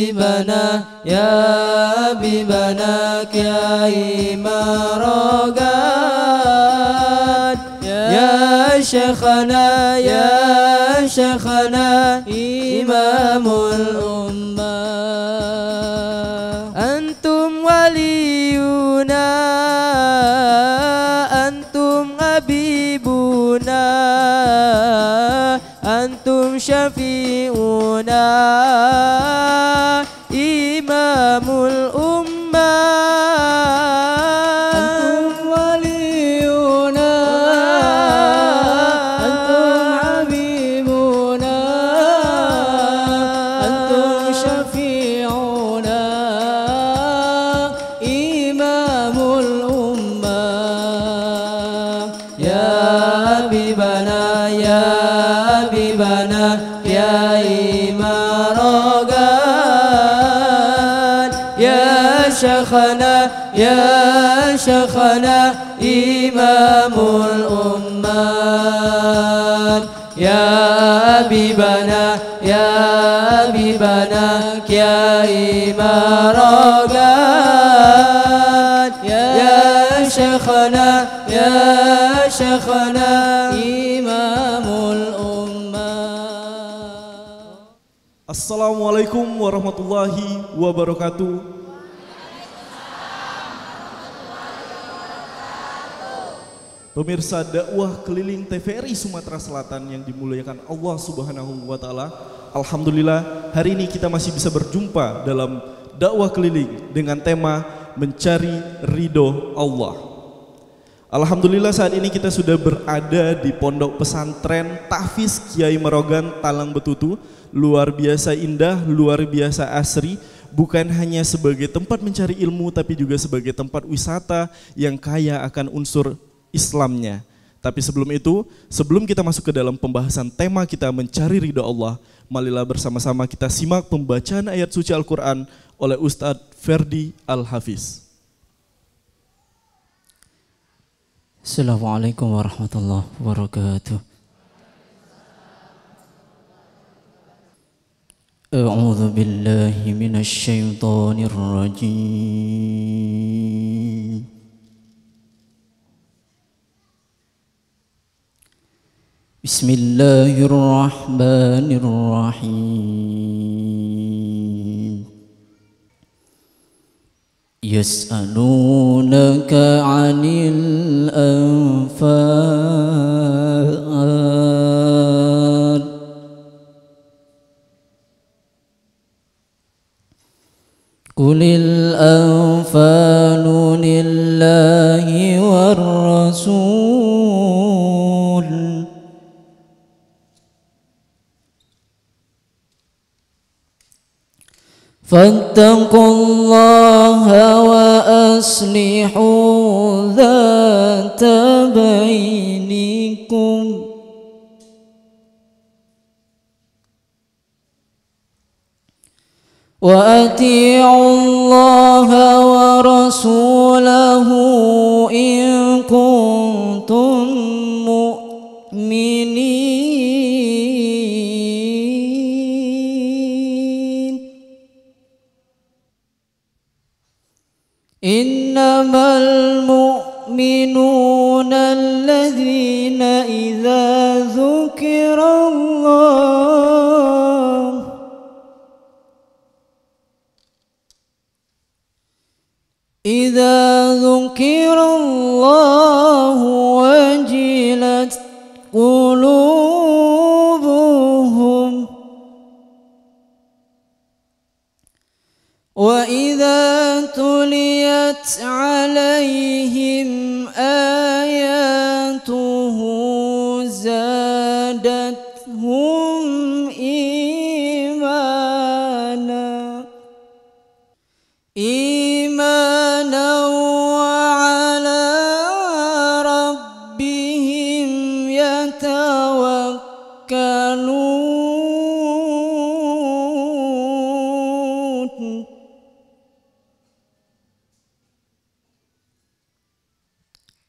حبيبنا يا حبيبنا كاي مراقات يا شيخنا يا شيخنا حبيبنا يا إمارات يا شيخنا يا شيخنا إمام الأمة السلام عليكم ورحمة الله وبركاته Pemirsa dakwah keliling TVRI Sumatera Selatan yang dimuliakan Allah Subhanahu wa taala. Alhamdulillah hari ini kita masih bisa berjumpa dalam dakwah keliling dengan tema mencari ridho Allah. Alhamdulillah saat ini kita sudah berada di pondok pesantren Tafis Kiai Marogan Talang Betutu. Luar biasa indah, luar biasa asri bukan hanya sebagai tempat mencari ilmu tapi juga sebagai tempat wisata yang kaya akan unsur Islamnya. Tapi sebelum itu, sebelum kita masuk ke dalam pembahasan tema kita mencari ridho Allah, marilah bersama-sama kita simak pembacaan ayat suci Al-Quran oleh Ustadz Ferdi Al-Hafiz. Assalamualaikum warahmatullahi wabarakatuh. أعوذ بالله من الشيطان الرجيم بسم الله الرحمن الرحيم يسألونك عن الأنفال قل الأنفال فاتقوا الله وأصلحوا ذات بينكم وأطيعوا الله ورسوله إن كنتم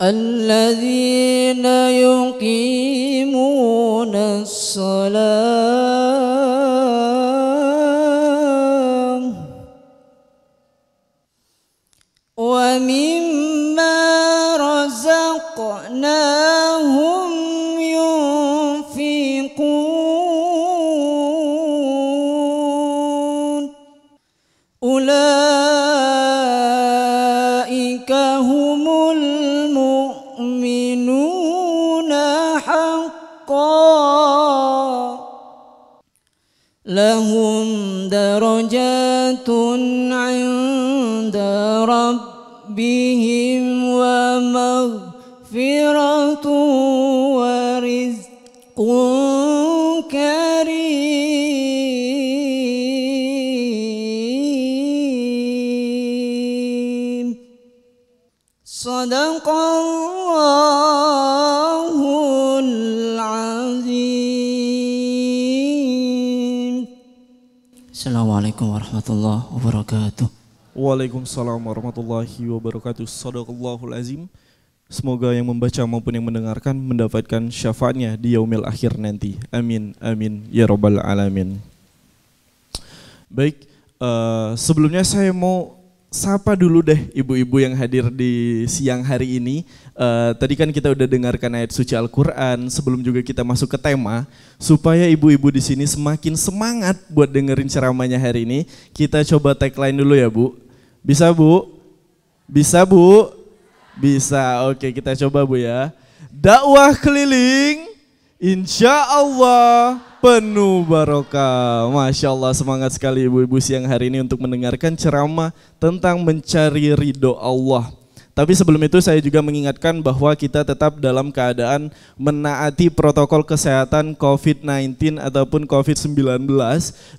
الذين يقيمون الصلاة Waalaikumsalam warahmatullahi wabarakatuh. Sadaqallahul azim. Semoga yang membaca maupun yang mendengarkan mendapatkan syafaatnya di yaumil akhir nanti. Amin, amin, ya robbal alamin. Baik, uh, sebelumnya saya mau sapa dulu deh ibu-ibu yang hadir di siang hari ini. Uh, tadi kan kita udah dengarkan ayat suci Al-Quran sebelum juga kita masuk ke tema. Supaya ibu-ibu di sini semakin semangat buat dengerin ceramahnya hari ini. Kita coba tagline dulu ya Bu. Bisa Bu? Bisa Bu? Bisa. Oke, kita coba Bu ya. Dakwah keliling insya Allah penuh barokah. Masya Allah semangat sekali ibu-ibu siang hari ini untuk mendengarkan ceramah tentang mencari ridho Allah. Tapi sebelum itu saya juga mengingatkan bahwa kita tetap dalam keadaan menaati protokol kesehatan COVID-19 ataupun COVID-19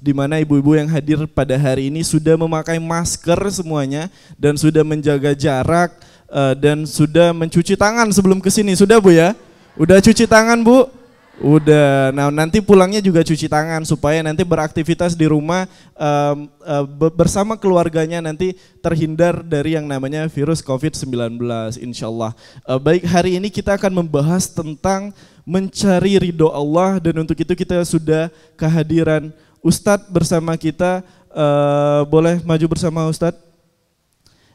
di mana ibu-ibu yang hadir pada hari ini sudah memakai masker semuanya dan sudah menjaga jarak eh, dan sudah mencuci tangan sebelum ke sini. Sudah Bu ya? Udah cuci tangan Bu? Udah. Nah, nanti pulangnya juga cuci tangan supaya nanti beraktivitas di rumah um, uh, bersama keluarganya nanti terhindar dari yang namanya virus COVID-19 insyaallah. Uh, baik, hari ini kita akan membahas tentang mencari ridho Allah dan untuk itu kita sudah kehadiran Ustadz bersama kita. Uh, boleh maju bersama Ustadz?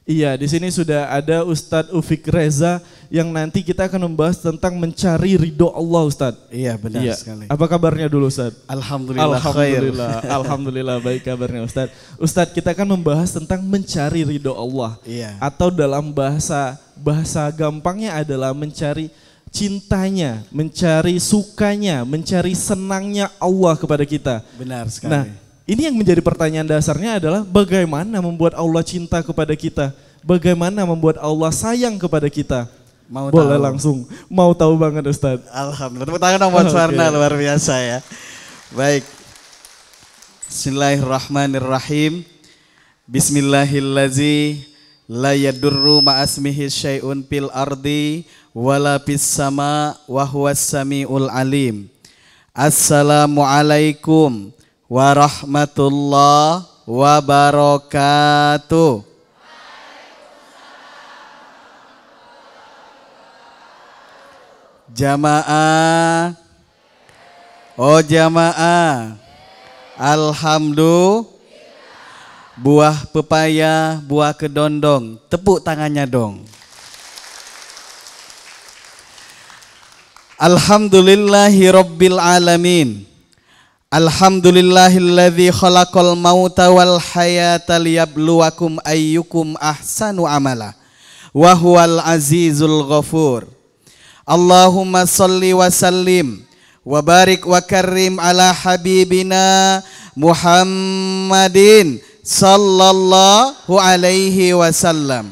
Iya, di sini sudah ada Ustadz Ufik Reza yang nanti kita akan membahas tentang mencari ridho Allah Ustadz. Iya benar iya. sekali. Apa kabarnya dulu Ustadz? Alhamdulillah. Alhamdulillah. Alhamdulillah baik kabarnya Ustadz. Ustadz kita akan membahas tentang mencari ridho Allah. Iya. Atau dalam bahasa bahasa gampangnya adalah mencari cintanya, mencari sukanya, mencari senangnya Allah kepada kita. Benar nah, sekali. Nah, ini yang menjadi pertanyaan dasarnya adalah bagaimana membuat Allah cinta kepada kita? Bagaimana membuat Allah sayang kepada kita? Mau Boleh tahu. langsung. Mau tahu banget Ustaz. Alhamdulillah. Tepuk tangan buat Warna okay. luar biasa ya. Baik. Bismillahirrahmanirrahim. Bismillahirrahmanirrahim. la yadurru ma'asmihi syai'un pil ardi wala pis sama wa huwas samiul alim. Assalamualaikum warahmatullahi wabarakatuh. Jamaah Oh jamaah Alhamdulillah Buah pepaya, buah kedondong Tepuk tangannya dong Alhamdulillahi Rabbil Alamin Alhamdulillahilladzi khalaqal mauta wal hayata liyabluwakum ayyukum ahsanu amala wa huwal azizul ghafur. Allahumma salli wa sallim wa barik wa karrim ala habibina Muhammadin sallallahu alaihi wasallam.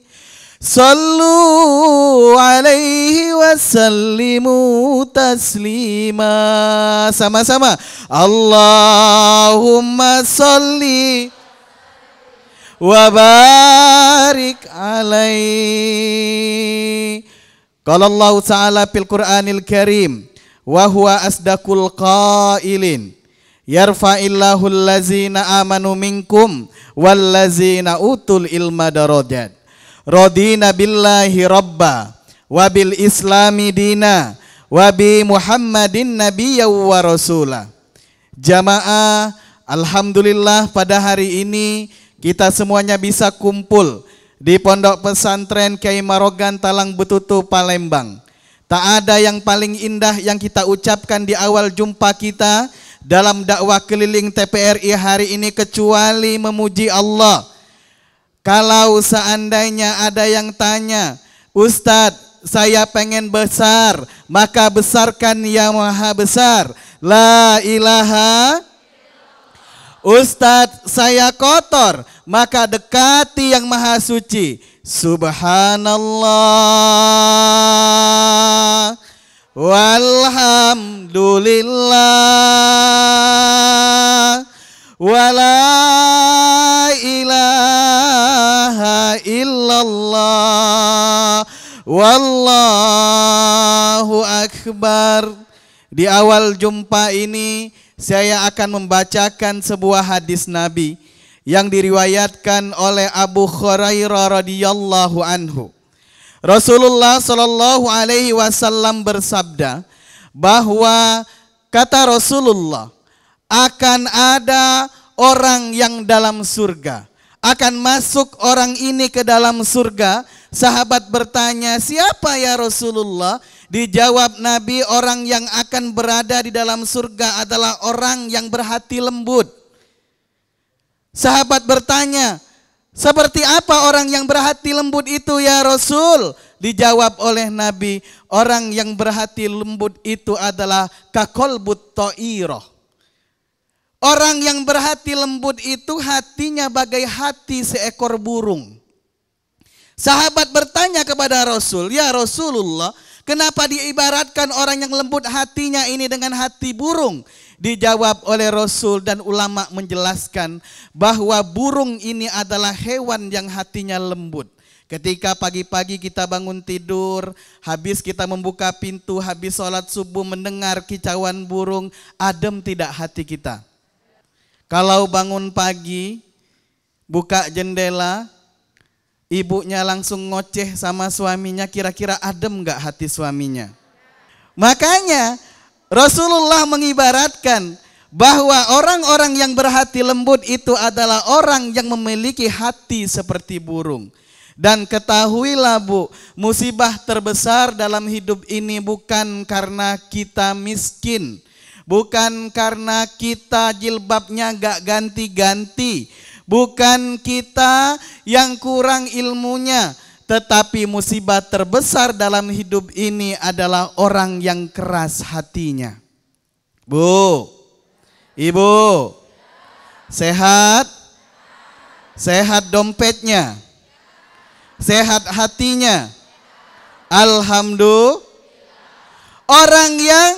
Sallu alaihi wasallimu taslima Sama-sama Allahumma salli wa barik alaih Qala Allah Ta'ala Pil Qur'anil Karim wa huwa asdaqul qailin yarfa'illahu allazina amanu minkum wallazina utul ilma darajat radina billahi rabba wa bil islami dina wa bi muhammadin nabiyya wa rasula jamaah alhamdulillah pada hari ini kita semuanya bisa kumpul di pondok pesantren Kiai Marogan Talang Betutu Palembang tak ada yang paling indah yang kita ucapkan di awal jumpa kita dalam dakwah keliling TPRI hari ini kecuali memuji Allah kalau seandainya ada yang tanya, Ustadz, saya pengen besar, maka besarkan yang maha besar. La ilaha Ustadz, saya kotor, maka dekati yang maha suci. Subhanallah. Walhamdulillah. Wala ilaha illallah Wallahu akbar Di awal jumpa ini saya akan membacakan sebuah hadis Nabi yang diriwayatkan oleh Abu Hurairah radhiyallahu anhu. Rasulullah Shallallahu Alaihi Wasallam bersabda bahwa kata Rasulullah akan ada orang yang dalam surga akan masuk orang ini ke dalam surga. Sahabat bertanya, siapa ya Rasulullah? Dijawab Nabi, orang yang akan berada di dalam surga adalah orang yang berhati lembut. Sahabat bertanya, seperti apa orang yang berhati lembut itu ya Rasul? Dijawab oleh Nabi, orang yang berhati lembut itu adalah kakolbut to'iroh. Orang yang berhati lembut itu hatinya bagai hati seekor burung. Sahabat bertanya kepada Rasul, "Ya Rasulullah, kenapa diibaratkan orang yang lembut hatinya ini dengan hati burung?" Dijawab oleh Rasul dan ulama menjelaskan bahwa burung ini adalah hewan yang hatinya lembut. Ketika pagi-pagi kita bangun tidur, habis kita membuka pintu, habis sholat subuh mendengar kicauan burung, adem tidak hati kita. Kalau bangun pagi, buka jendela, ibunya langsung ngoceh sama suaminya, kira-kira adem nggak hati suaminya? Makanya Rasulullah mengibaratkan bahwa orang-orang yang berhati lembut itu adalah orang yang memiliki hati seperti burung. Dan ketahuilah Bu, musibah terbesar dalam hidup ini bukan karena kita miskin Bukan karena kita jilbabnya gak ganti-ganti. Bukan kita yang kurang ilmunya. Tetapi musibah terbesar dalam hidup ini adalah orang yang keras hatinya. Bu, ibu, sehat? Sehat dompetnya? Sehat hatinya? Alhamdulillah. Orang yang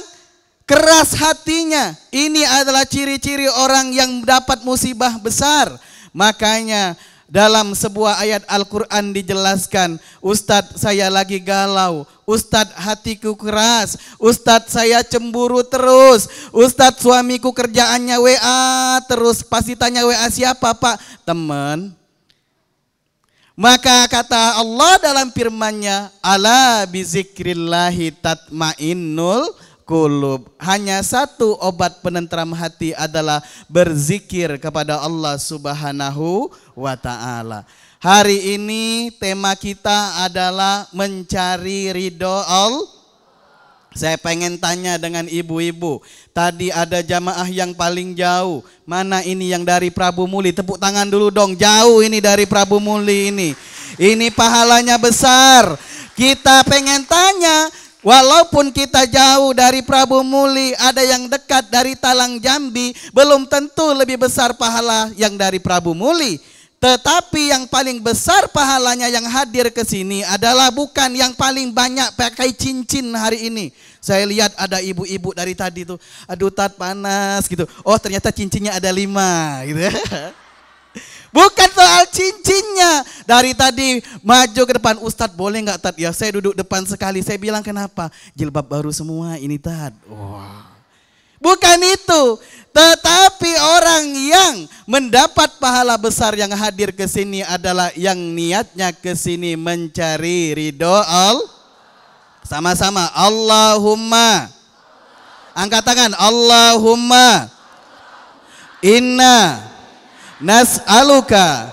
keras hatinya. Ini adalah ciri-ciri orang yang dapat musibah besar. Makanya dalam sebuah ayat Al-Quran dijelaskan, Ustadz saya lagi galau, Ustadz hatiku keras, Ustadz saya cemburu terus, Ustadz suamiku kerjaannya WA terus, pasti tanya WA siapa pak? Teman. Maka kata Allah dalam firmannya, Ala bizikrillahi tatmainnul kulub. Hanya satu obat penentram hati adalah berzikir kepada Allah Subhanahu wa taala. Hari ini tema kita adalah mencari ridho Allah. Saya pengen tanya dengan ibu-ibu, tadi ada jamaah yang paling jauh, mana ini yang dari Prabu Muli? Tepuk tangan dulu dong, jauh ini dari Prabu Muli ini. Ini pahalanya besar. Kita pengen tanya, Walaupun kita jauh dari Prabu Muli, ada yang dekat dari Talang Jambi, belum tentu lebih besar pahala yang dari Prabu Muli. Tetapi yang paling besar pahalanya yang hadir ke sini adalah bukan yang paling banyak pakai cincin hari ini. Saya lihat ada ibu-ibu dari tadi tuh, aduh tat panas gitu. Oh ternyata cincinnya ada lima gitu ya. Bukan soal cincinnya. Dari tadi maju ke depan, Ustadz boleh nggak Tad? Ya saya duduk depan sekali, saya bilang kenapa? Jilbab baru semua ini Tad. Wah. Bukan itu. Tetapi orang yang mendapat pahala besar yang hadir ke sini adalah yang niatnya ke sini mencari ridho Allah. Sama-sama. Allahumma. Angkat tangan. Allahumma. Inna nas'aluka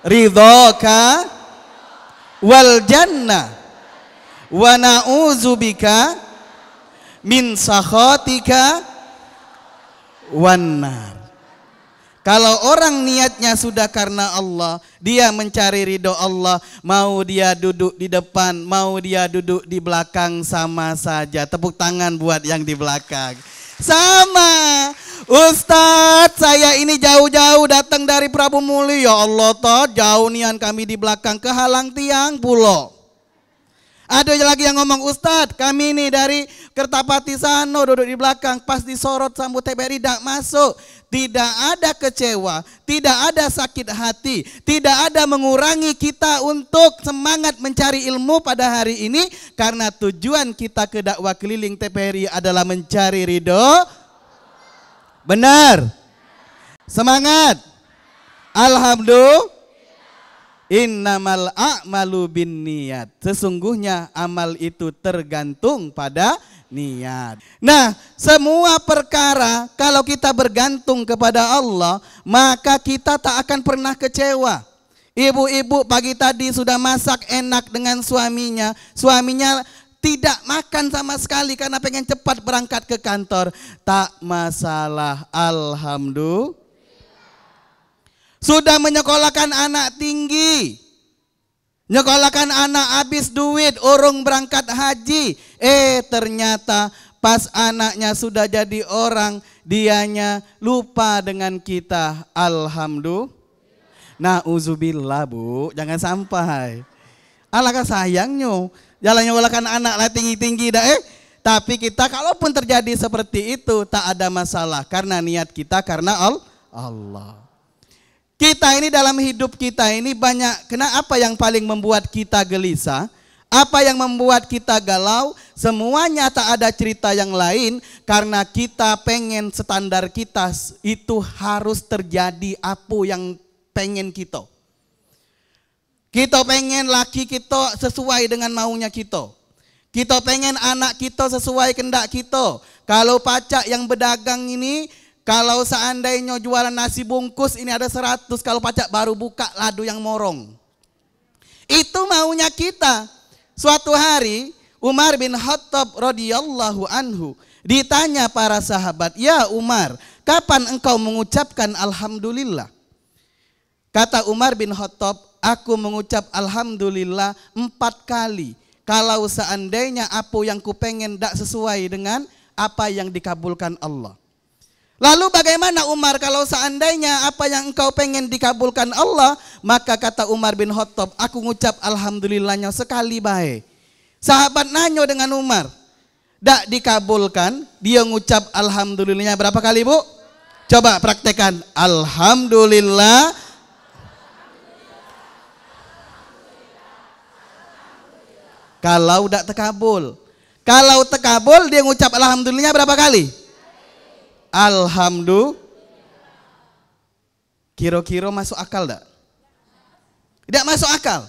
ridhoka wal jannah wa na'udzubika min sakhatika wanna Kalau orang niatnya sudah karena Allah, dia mencari ridho Allah, mau dia duduk di depan, mau dia duduk di belakang sama saja. Tepuk tangan buat yang di belakang. Sama, Ustadz saya ini jauh-jauh datang dari Prabu Muli. Ya Allah Toh. jauh nian kami di belakang kehalang tiang pulau. Ada lagi yang ngomong Ustadz kami ini dari Kertapati Sano duduk di belakang pas disorot sambut TBRI tidak masuk. Tidak ada kecewa, tidak ada sakit hati, tidak ada mengurangi kita untuk semangat mencari ilmu pada hari ini karena tujuan kita ke dakwah keliling TPRI adalah mencari ridho Benar. Semangat. Alhamdulillah. Innamal a'malu bin niat. Sesungguhnya amal itu tergantung pada niat. Nah, semua perkara kalau kita bergantung kepada Allah, maka kita tak akan pernah kecewa. Ibu-ibu pagi tadi sudah masak enak dengan suaminya. Suaminya tidak makan sama sekali karena pengen cepat berangkat ke kantor. Tak masalah. Alhamdulillah. Sudah menyekolahkan anak tinggi. Nyekolahkan anak habis duit, orang berangkat haji. Eh ternyata pas anaknya sudah jadi orang, dianya lupa dengan kita. Alhamdulillah. Nah uzubillah bu, jangan sampai. Alangkah sayangnya Jalannya ulakan anak lah tinggi-tinggi dah eh. Tapi kita kalaupun terjadi seperti itu tak ada masalah karena niat kita karena Allah. Kita ini dalam hidup kita ini banyak kena apa yang paling membuat kita gelisah? Apa yang membuat kita galau? Semuanya tak ada cerita yang lain karena kita pengen standar kita itu harus terjadi apa yang pengen kita. Kita pengen laki kita sesuai dengan maunya kita. Kita pengen anak kita sesuai kendak kita. Kalau pacak yang berdagang ini, kalau seandainya jualan nasi bungkus ini ada 100, kalau pacak baru buka ladu yang morong. Itu maunya kita. Suatu hari Umar bin Khattab radhiyallahu anhu ditanya para sahabat, "Ya Umar, kapan engkau mengucapkan alhamdulillah?" Kata Umar bin Khattab, Aku mengucap Alhamdulillah empat kali. Kalau seandainya apa yang kupengen tidak sesuai dengan apa yang dikabulkan Allah. Lalu bagaimana Umar kalau seandainya apa yang engkau pengen dikabulkan Allah, maka kata Umar bin Khattab, aku ngucap alhamdulillahnya sekali baik. Sahabat nanyo dengan Umar, tidak dikabulkan, dia ngucap alhamdulillahnya berapa kali bu? Coba praktekan, alhamdulillah Kalau tidak terkabul, Kalau terkabul dia ngucap alhamdulillah berapa kali? Alhamdulillah. Kira-kira masuk akal tidak? Tidak masuk akal.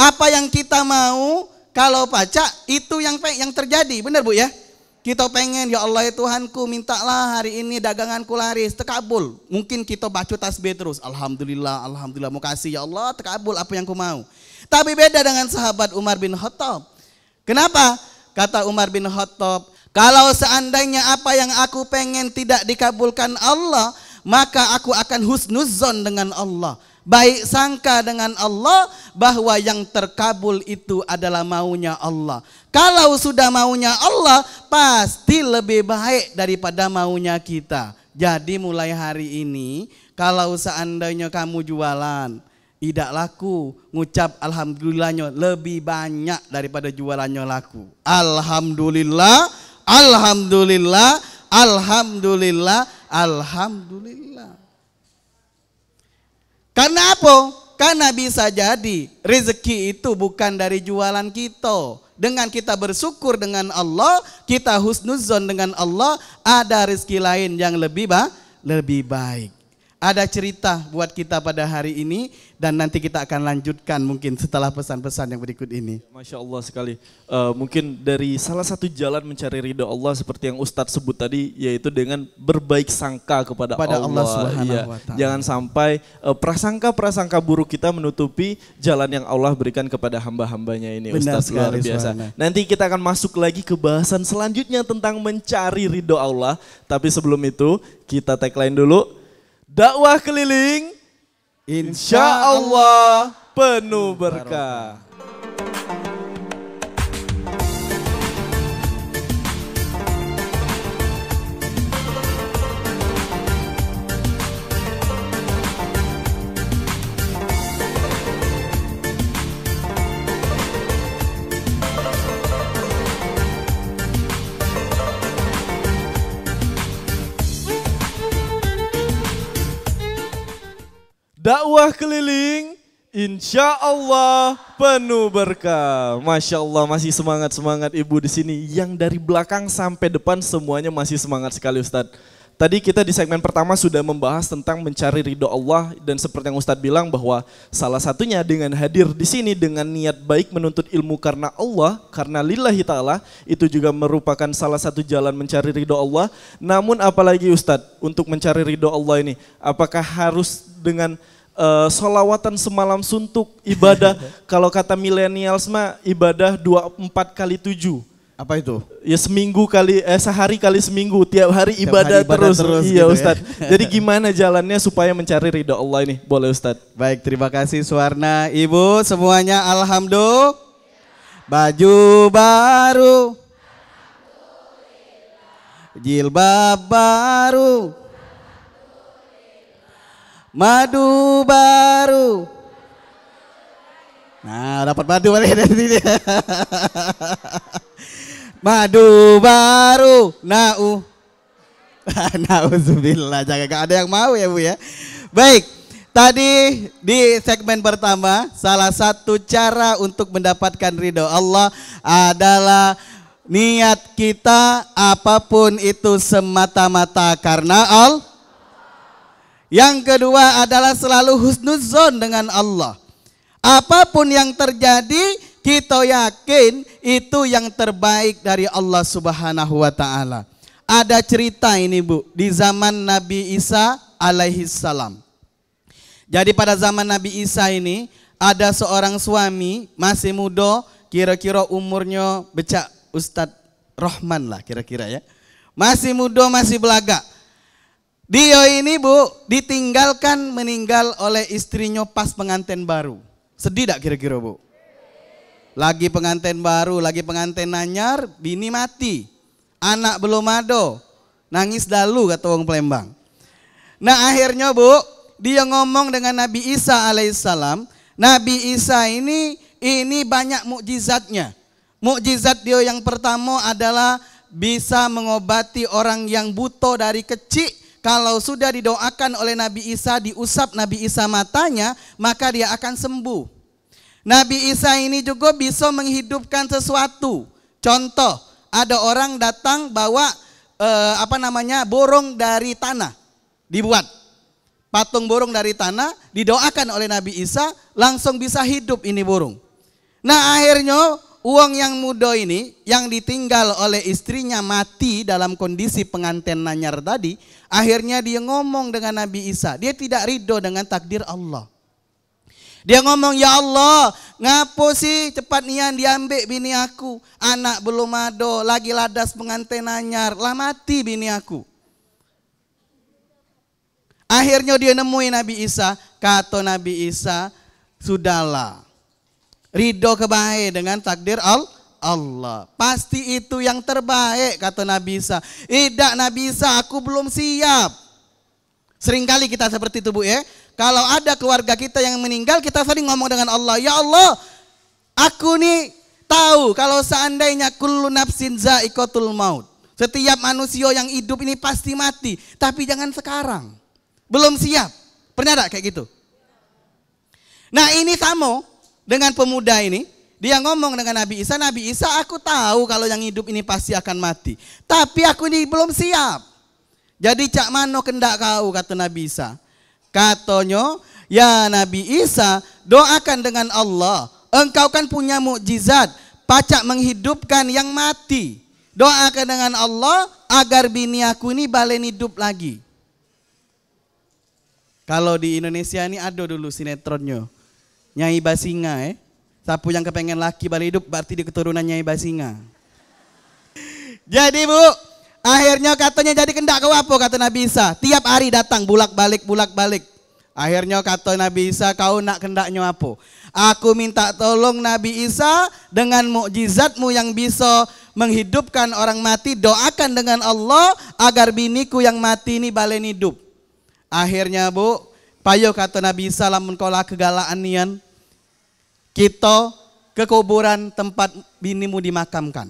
Apa yang kita mau kalau pacak itu yang yang terjadi, benar Bu ya? Kita pengen ya Allah ya Tuhanku mintalah hari ini daganganku laris terkabul. Mungkin kita baca tasbih terus. Alhamdulillah, alhamdulillah. Mau kasih ya Allah terkabul apa yang ku mau. Tapi beda dengan sahabat Umar bin Khattab. Kenapa? Kata Umar bin Khattab, kalau seandainya apa yang aku pengen tidak dikabulkan Allah, maka aku akan husnuzon dengan Allah baik sangka dengan Allah bahwa yang terkabul itu adalah maunya Allah. Kalau sudah maunya Allah, pasti lebih baik daripada maunya kita. Jadi mulai hari ini, kalau seandainya kamu jualan, tidak laku, ngucap alhamdulillahnya lebih banyak daripada jualannya laku. Alhamdulillah, alhamdulillah, alhamdulillah, alhamdulillah. Karena apa? Karena bisa jadi rezeki itu bukan dari jualan kita. Dengan kita bersyukur dengan Allah, kita husnuzon dengan Allah, ada rezeki lain yang lebih ba lebih baik ada cerita buat kita pada hari ini dan nanti kita akan lanjutkan mungkin setelah pesan-pesan yang berikut ini. Masya Allah sekali. Uh, mungkin dari salah satu jalan mencari ridho Allah seperti yang Ustadz sebut tadi yaitu dengan berbaik sangka kepada, kepada Allah. Allah Subhanahu ya. Jangan sampai uh, prasangka-prasangka buruk kita menutupi jalan yang Allah berikan kepada hamba-hambanya ini Benar Ustadz sekali, luar biasa. Suhana. Nanti kita akan masuk lagi ke bahasan selanjutnya tentang mencari ridho Allah. Tapi sebelum itu kita tagline dulu dakwah keliling insya Allah penuh berkah. dakwah keliling Insya Allah penuh berkah. Masya Allah masih semangat semangat ibu di sini. Yang dari belakang sampai depan semuanya masih semangat sekali Ustadz. Tadi kita di segmen pertama sudah membahas tentang mencari ridho Allah dan seperti yang Ustadz bilang bahwa salah satunya dengan hadir di sini dengan niat baik menuntut ilmu karena Allah, karena lillahi ta'ala itu juga merupakan salah satu jalan mencari ridho Allah. Namun apalagi Ustadz untuk mencari ridho Allah ini apakah harus dengan uh, eh, solawatan semalam suntuk ibadah kalau kata milenials mah ibadah 24 kali 7 apa itu? Ya seminggu kali eh sehari kali seminggu tiap hari tiap ibadah, hari ibadah terus. terus iya gitu Ya? Jadi gimana jalannya supaya mencari ridho Allah ini? Boleh Ustadz Baik, terima kasih Suwarna, Ibu, semuanya alhamdulillah. Baju baru. Jilbab baru madu baru. Nah, dapat madu dari sini. madu baru, nau. Nauzubillah, jangan gak ada yang mau ya Bu ya. Baik, tadi di segmen pertama salah satu cara untuk mendapatkan ridho Allah adalah niat kita apapun itu semata-mata karena Allah yang kedua adalah selalu husnuzon dengan Allah. Apapun yang terjadi, kita yakin itu yang terbaik dari Allah Subhanahu wa taala. Ada cerita ini, Bu, di zaman Nabi Isa alaihi salam. Jadi pada zaman Nabi Isa ini ada seorang suami masih muda, kira-kira umurnya becak Ustadz Rohman lah kira-kira ya. Masih muda, masih belagak Dio ini bu ditinggalkan meninggal oleh istrinya pas pengantin baru. Sedih tak kira-kira bu? Lagi pengantin baru, lagi pengantin nanyar, bini mati. Anak belum ada. Nangis dalu kata wong Palembang. Nah akhirnya bu, dia ngomong dengan Nabi Isa alaihissalam. Nabi Isa ini ini banyak mukjizatnya. Mukjizat dia yang pertama adalah bisa mengobati orang yang buto dari kecil kalau sudah didoakan oleh Nabi Isa, diusap Nabi Isa matanya, maka dia akan sembuh. Nabi Isa ini juga bisa menghidupkan sesuatu. Contoh, ada orang datang bawa eh, apa namanya borong dari tanah dibuat patung burung dari tanah didoakan oleh Nabi Isa langsung bisa hidup ini burung. Nah akhirnya uang yang muda ini yang ditinggal oleh istrinya mati dalam kondisi pengantin nanyar tadi, akhirnya dia ngomong dengan Nabi Isa. Dia tidak ridho dengan takdir Allah. Dia ngomong, ya Allah, ngapo sih cepat nian diambil bini aku. Anak belum ada, lagi ladas pengantin nanyar, lah mati bini aku. Akhirnya dia nemuin Nabi Isa, kata Nabi Isa, sudahlah Ridho kebaik dengan takdir Al Allah. Pasti itu yang terbaik kata Nabi Isa. Tidak Nabi Isa, aku belum siap. Seringkali kita seperti itu Bu ya. Kalau ada keluarga kita yang meninggal, kita sering ngomong dengan Allah, "Ya Allah, aku nih tahu kalau seandainya kullu nafsin zaikotul maut. Setiap manusia yang hidup ini pasti mati, tapi jangan sekarang. Belum siap." Pernah tak kayak gitu? Nah, ini sama dengan pemuda ini, dia ngomong dengan Nabi Isa, Nabi Isa aku tahu kalau yang hidup ini pasti akan mati. Tapi aku ini belum siap. Jadi cak mano kendak kau, kata Nabi Isa. Katonyo, ya Nabi Isa, doakan dengan Allah. Engkau kan punya mukjizat, pacak menghidupkan yang mati. Doakan dengan Allah agar bini aku ini balen hidup lagi. Kalau di Indonesia ini ada dulu sinetronnya. Nyai Basinga eh. Siapa yang kepengen laki balik hidup berarti dia keturunan Nyai Basinga. Jadi bu, akhirnya katanya jadi kendak ke apa kata Nabi Isa. Tiap hari datang bulak balik bulak balik. Akhirnya kata Nabi Isa kau nak kendaknya apa? Aku minta tolong Nabi Isa dengan mukjizatmu yang bisa menghidupkan orang mati. Doakan dengan Allah agar biniku yang mati ini balen hidup. Akhirnya bu, Payo kata Nabi Isa lamun kola kegalaan nian. Kita ke kuburan tempat binimu dimakamkan.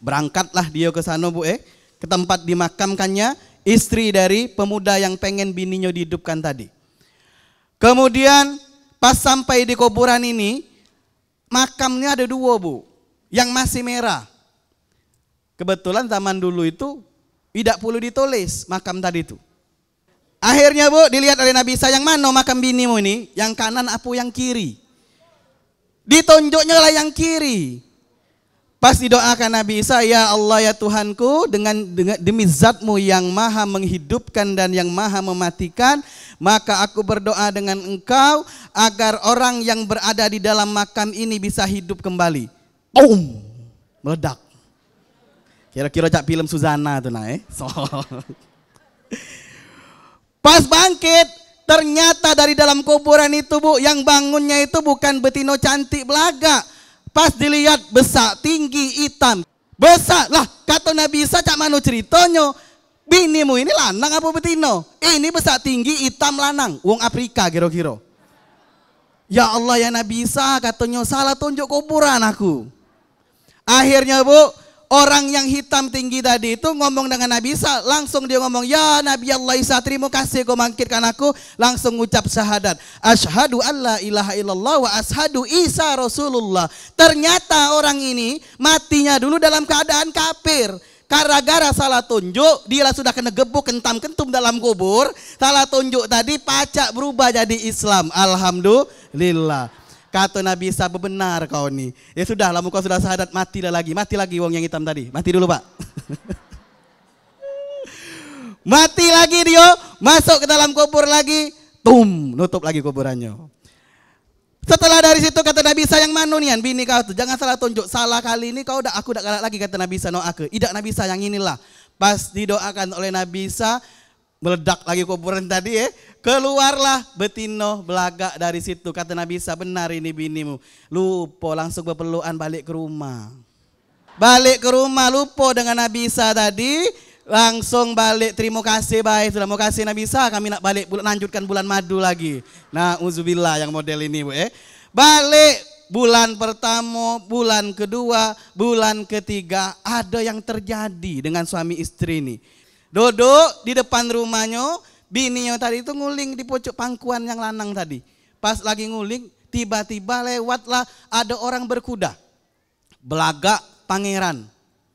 Berangkatlah dia ke sana bu eh. Ke tempat dimakamkannya istri dari pemuda yang pengen bininya dihidupkan tadi. Kemudian pas sampai di kuburan ini makamnya ada dua bu. Yang masih merah. Kebetulan zaman dulu itu tidak perlu ditulis makam tadi itu. Akhirnya bu dilihat oleh Nabi Isa yang mana makam binimu ini? Yang kanan apa yang kiri? Ditunjuknya lah yang kiri. Pas didoakan Nabi Isa, ya Allah ya Tuhanku, dengan, dengan demi zatmu yang maha menghidupkan dan yang maha mematikan, maka aku berdoa dengan engkau agar orang yang berada di dalam makam ini bisa hidup kembali. Oh, meledak. Kira-kira cak film Suzana tuh naik. eh. So. Pas bangkit, ternyata dari dalam kuburan itu bu, yang bangunnya itu bukan betino cantik belaga. Pas dilihat besar, tinggi hitam. besar lah kata Nabi Isa cak manu bini mu ini lanang apa betino? Ini besar, tinggi hitam lanang. Wong Afrika kiro kiro. Ya Allah ya Nabi Isa katanya salah tunjuk kuburan aku. Akhirnya bu orang yang hitam tinggi tadi itu ngomong dengan Nabi Isa, langsung dia ngomong, "Ya Nabi Allah Isa, terima kasih kau bangkitkan aku." Langsung ucap syahadat, "Asyhadu alla ilaha illallah wa asyhadu Isa Rasulullah." Ternyata orang ini matinya dulu dalam keadaan kafir. Gara-gara salah tunjuk, dia sudah kena gebuk kentam kentum dalam kubur. Salah tunjuk tadi pacak berubah jadi Islam. Alhamdulillah. Kata Nabi Isa benar kau ni. Ya sudah, lah kau sudah sahadat, dah lagi. Mati lagi wong yang hitam tadi. Mati dulu pak. mati lagi dia, masuk ke dalam kubur lagi. Tum, nutup lagi kuburannya. Setelah dari situ kata Nabi Isa yang mana nian, bini kau tuh jangan salah tunjuk salah kali ini kau udah aku udah galak lagi kata Nabi Isa no aku Idak Nabi Isa yang inilah pas didoakan oleh Nabi Isa meledak lagi kuburan tadi ya. Keluarlah betino belaga dari situ. Kata Nabi Isa, benar ini binimu. Lupa langsung berpeluan balik ke rumah. Balik ke rumah lupa dengan Nabi Isa tadi. Langsung balik terima kasih baik Terima kasih Nabi Isa kami nak balik lanjutkan bulan madu lagi. Nah uzubillah yang model ini bu eh. Balik bulan pertama, bulan kedua, bulan ketiga ada yang terjadi dengan suami istri ini Duduk di depan rumahnya, bininya tadi itu nguling di pojok pangkuan yang lanang tadi. Pas lagi nguling, tiba-tiba lewatlah ada orang berkuda. belaga pangeran.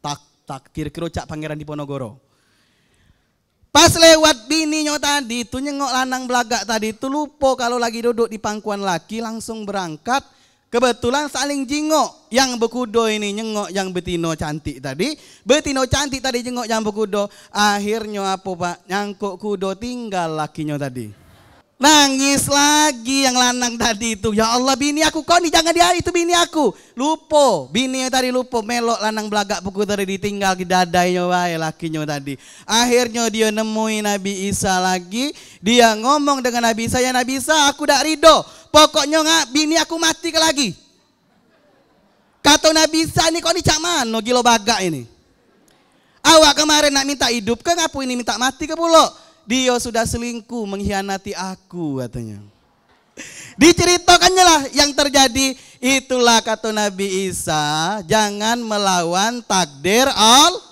Tak, tak, kira-kira cak pangeran di Ponogoro. Pas lewat bininya tadi, itu nyengok lanang belaga tadi, itu lupa kalau lagi duduk di pangkuan laki, langsung berangkat, Kebetulan saling jenguk. Yang bekudo ini nyengok yang betino cantik tadi. Betino cantik tadi jengok yang bekudo. Akhirnya apa pak? Nyangkuk kudo tinggal lakinya tadi. Nangis lagi yang lanang tadi itu. Ya Allah bini aku, kau nih jangan dia itu bini aku. Lupo, bini tadi lupo. Melok lanang belagak buku tadi ditinggal di dadainya wae lakinya tadi. Akhirnya dia nemuin Nabi Isa lagi. Dia ngomong dengan Nabi Isa, ya Nabi Isa aku dak ridho. Pokoknya nggak bini aku mati ke lagi. Kata Nabi Isa ini kau nih cak mano gilo bagak ini. Awak kemarin nak minta hidup ke ngapu ini minta mati ke pulau. Dia sudah selingkuh mengkhianati aku katanya. Diceritakannya lah yang terjadi. Itulah kata Nabi Isa, jangan melawan takdir Allah.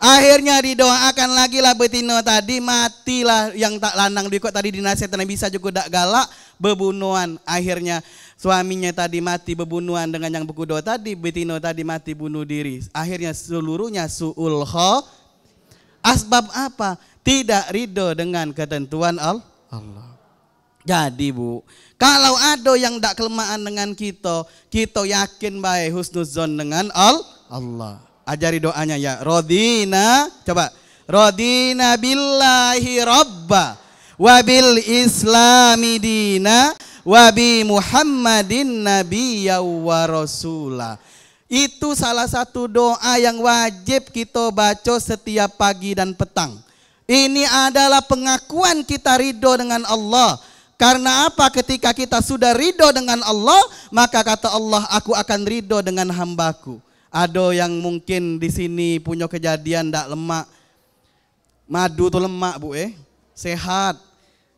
Akhirnya didoakan lagi lah betina tadi matilah yang tak lanang di kok tadi dinasihat Nabi Isa juga dak galak bebunuhan. Akhirnya suaminya tadi mati bebunuhan dengan yang doa tadi betina tadi mati bunuh diri. Akhirnya seluruhnya suulho. asbab apa? tidak ridho dengan ketentuan Allah. Jadi bu, kalau ada yang tidak kelemahan dengan kita, kita yakin baik husnuzon dengan Allah. Ajari doanya ya. Rodina, coba. Rodina billahi robba, wabil islami dina, wabi muhammadin nabiyya wa rasulah. Itu salah satu doa yang wajib kita baca setiap pagi dan petang. Ini adalah pengakuan kita ridho dengan Allah. Karena apa? Ketika kita sudah ridho dengan Allah, maka kata Allah, aku akan ridho dengan hambaku. Ada yang mungkin di sini punya kejadian tidak lemak. Madu tuh lemak bu eh, sehat.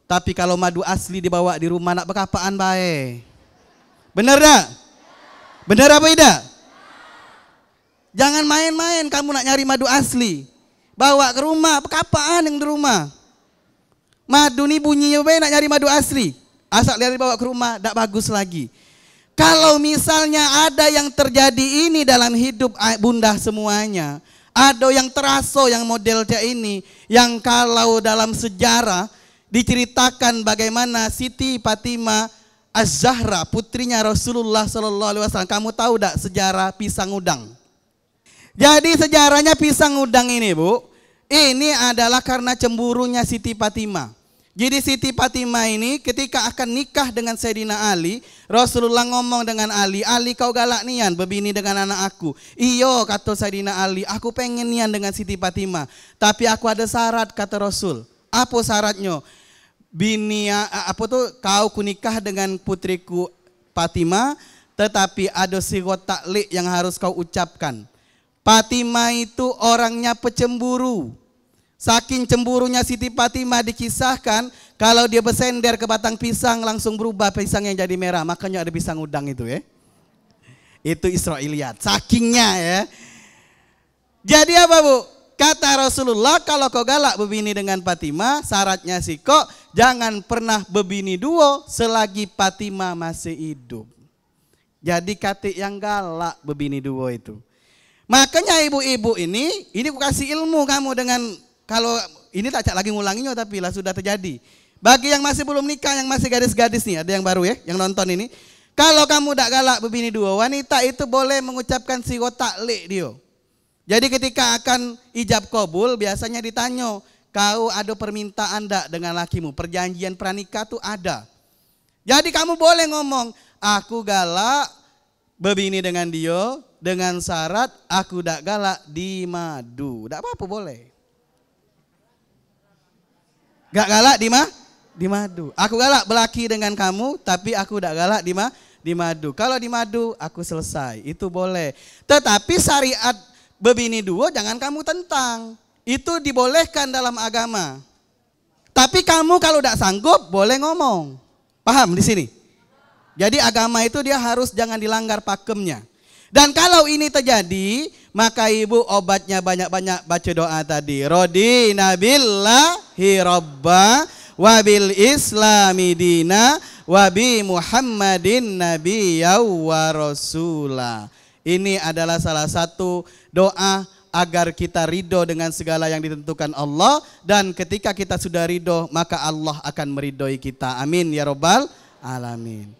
Tapi kalau madu asli dibawa di rumah nak berkapaan baik. Bener tak? Bener apa tidak? Jangan main-main kamu nak nyari madu asli. Bawa ke rumah, kapan yang di rumah. Madu ini bunyinya baik, nak nyari madu asli. Asal lihat bawa ke rumah, tidak bagus lagi. Kalau misalnya ada yang terjadi ini dalam hidup ah, bunda semuanya, ada yang teraso yang modelnya ini, yang kalau dalam sejarah diceritakan bagaimana Siti Fatima Az-Zahra, putrinya Rasulullah Sallallahu Alaihi Wasallam. Kamu tahu tidak sejarah pisang udang? Jadi sejarahnya pisang udang ini bu, ini adalah karena cemburunya Siti Fatima. Jadi Siti Fatima ini ketika akan nikah dengan Sayyidina Ali, Rasulullah ngomong dengan Ali, Ali kau galak nian bebini dengan anak aku. Iyo kata Sayyidina Ali, aku pengen nian dengan Siti Fatima, Tapi aku ada syarat kata Rasul. Apa syaratnya? Bini ya, apa tuh kau kunikah dengan putriku Fatima, tetapi ada sigot taklik yang harus kau ucapkan. Fatima itu orangnya pecemburu. Saking cemburunya Siti Fatima dikisahkan kalau dia bersender ke batang pisang langsung berubah pisang yang jadi merah. Makanya ada pisang udang itu ya. Itu Israeliat. Sakingnya ya. Jadi apa bu? Kata Rasulullah kalau kau galak bebini dengan Fatima, syaratnya sih kok jangan pernah bebini duo selagi Fatima masih hidup. Jadi katik yang galak bebini duo itu. Makanya ibu-ibu ini, ini aku kasih ilmu kamu dengan kalau ini tak cak lagi ngulanginya tapi lah sudah terjadi. Bagi yang masih belum nikah, yang masih gadis-gadis nih, ada yang baru ya, yang nonton ini. Kalau kamu tak galak bebini dua, wanita itu boleh mengucapkan siwa taklik dia. Jadi ketika akan ijab kobul, biasanya ditanya, kau ada permintaan tak dengan lakimu, perjanjian pranikah tu ada. Jadi kamu boleh ngomong, aku galak ini dengan dia, dengan syarat aku dak galak di madu. Dak apa-apa boleh. Gak galak di ma? Di madu. Aku galak belaki dengan kamu, tapi aku dak galak di ma? Di madu. Kalau di madu, aku selesai. Itu boleh. Tetapi syariat bebini dua jangan kamu tentang. Itu dibolehkan dalam agama. Tapi kamu kalau tidak sanggup boleh ngomong. Paham di sini? Jadi agama itu dia harus jangan dilanggar pakemnya. Dan kalau ini terjadi, maka ibu obatnya banyak-banyak baca doa tadi. Rodi nabilahi robba wabil islami dina wabi muhammadin nabi wa rasulah. Ini adalah salah satu doa agar kita ridho dengan segala yang ditentukan Allah dan ketika kita sudah ridho maka Allah akan meridhoi kita. Amin ya robbal alamin.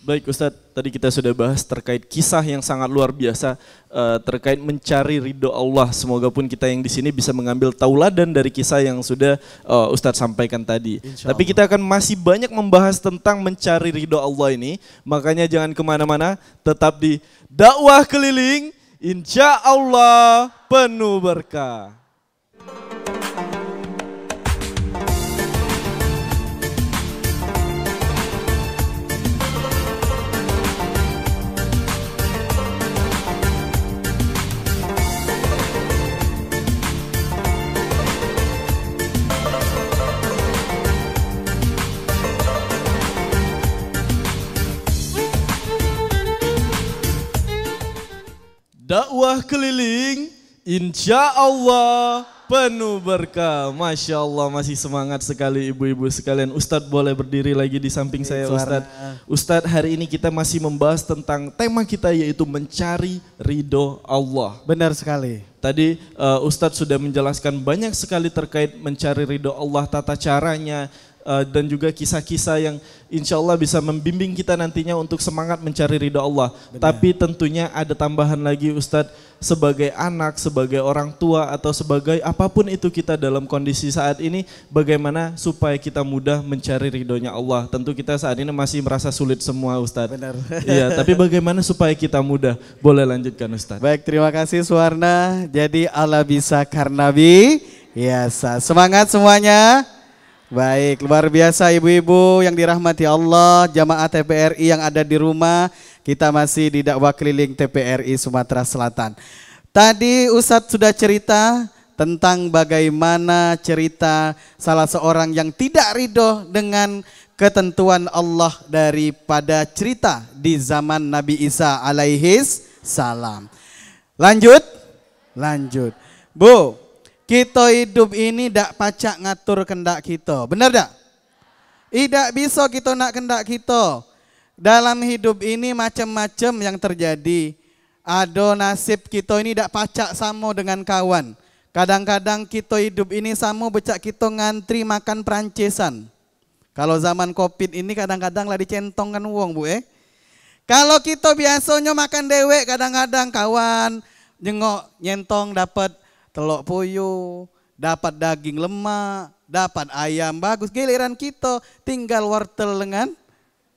Baik Ustadz, tadi kita sudah bahas terkait kisah yang sangat luar biasa uh, terkait mencari ridho Allah. Semoga pun kita yang di sini bisa mengambil tauladan dari kisah yang sudah uh, Ustadz sampaikan tadi. Tapi kita akan masih banyak membahas tentang mencari ridho Allah ini. Makanya jangan kemana-mana, tetap di dakwah keliling. Insya Allah penuh berkah. dakwah keliling insya Allah penuh berkah. Masya Allah masih semangat sekali ibu-ibu sekalian. Ustadz boleh berdiri lagi di samping saya Ustadz. Ustadz hari ini kita masih membahas tentang tema kita yaitu mencari ridho Allah. Benar sekali. Tadi uh, Ustadz sudah menjelaskan banyak sekali terkait mencari ridho Allah, tata caranya, Eh, dan juga kisah-kisah yang insya Allah bisa membimbing kita nantinya untuk semangat mencari ridho Allah. Benar. Tapi tentunya ada tambahan lagi Ustadz sebagai anak, sebagai orang tua atau sebagai apapun itu kita dalam kondisi saat ini bagaimana supaya kita mudah mencari ridhonya Allah. Tentu kita saat ini masih merasa sulit semua Ustadz. Benar. Iya, tapi bagaimana supaya kita mudah? Boleh lanjutkan Ustadz. Baik, terima kasih Suwarna. Jadi Allah bisa karena bi. Biasa. Semangat semuanya. Baik, luar biasa ibu-ibu yang dirahmati Allah, jamaah TPRI yang ada di rumah, kita masih di dakwah keliling TPRI Sumatera Selatan. Tadi Ustadz sudah cerita tentang bagaimana cerita salah seorang yang tidak ridho dengan ketentuan Allah daripada cerita di zaman Nabi Isa alaihis salam. Lanjut, lanjut. Bu, kita hidup ini dak pacak ngatur kendak kita. Benar dak? Tidak bisa kita nak kendak kita. Dalam hidup ini macam-macam yang terjadi. Ada nasib kita ini dak pacak sama dengan kawan. Kadang-kadang kita hidup ini sama becak kita ngantri makan perancisan. Kalau zaman covid ini kadang-kadang lah kan uang bu eh. Kalau kita biasanya makan dewek kadang-kadang kawan jengok nyentong dapat telok puyuh, dapat daging lemak, dapat ayam bagus. Giliran kita tinggal wortel dengan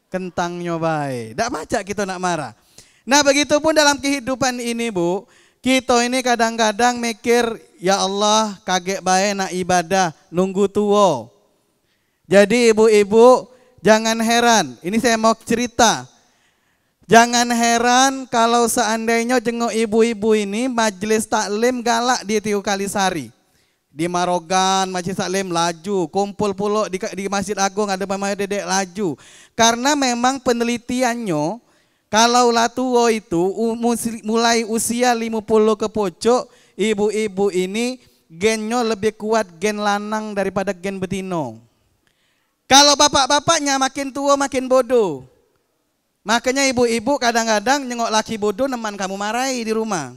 kentang nyobai. Tidak baca kita nak marah. Nah begitu pun dalam kehidupan ini bu, kita ini kadang-kadang mikir, ya Allah kaget baik nak ibadah, nunggu tua. Jadi ibu-ibu jangan heran, ini saya mau cerita. Jangan heran kalau seandainya jenguk ibu-ibu ini majelis taklim galak di Tiu Kalisari. Di Marogan, majelis taklim laju, kumpul pulau di, di Masjid Agung ada mama dedek laju. Karena memang penelitiannya kalau latuo itu mulai usia 50 ke pojok, ibu-ibu ini gennya lebih kuat gen lanang daripada gen betino. Kalau bapak-bapaknya makin tua makin bodoh. Makanya ibu-ibu kadang-kadang nyengok laki bodoh teman kamu marahi di rumah.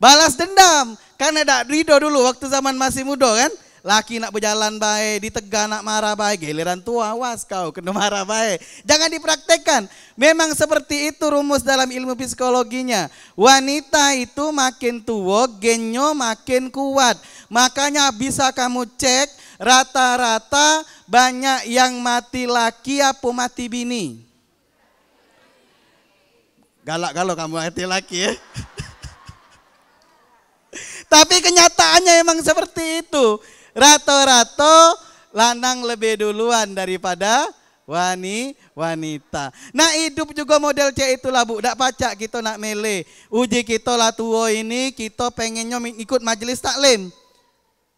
Balas dendam. Karena tidak ridho dulu waktu zaman masih muda kan. Laki nak berjalan baik, ditegak nak marah baik, giliran tua, was kau kena marah baik. Jangan dipraktekkan. Memang seperti itu rumus dalam ilmu psikologinya. Wanita itu makin tua, genyo makin kuat. Makanya bisa kamu cek rata-rata banyak yang mati laki apa mati bini galak kalau kamu hati laki ya. Tapi kenyataannya emang seperti itu. Rato-rato lanang lebih duluan daripada wani wanita. Nah hidup juga model cek itulah bu. Dak pacak kita nak mele. Uji kita lah tua ini kita pengennya ikut majelis taklim.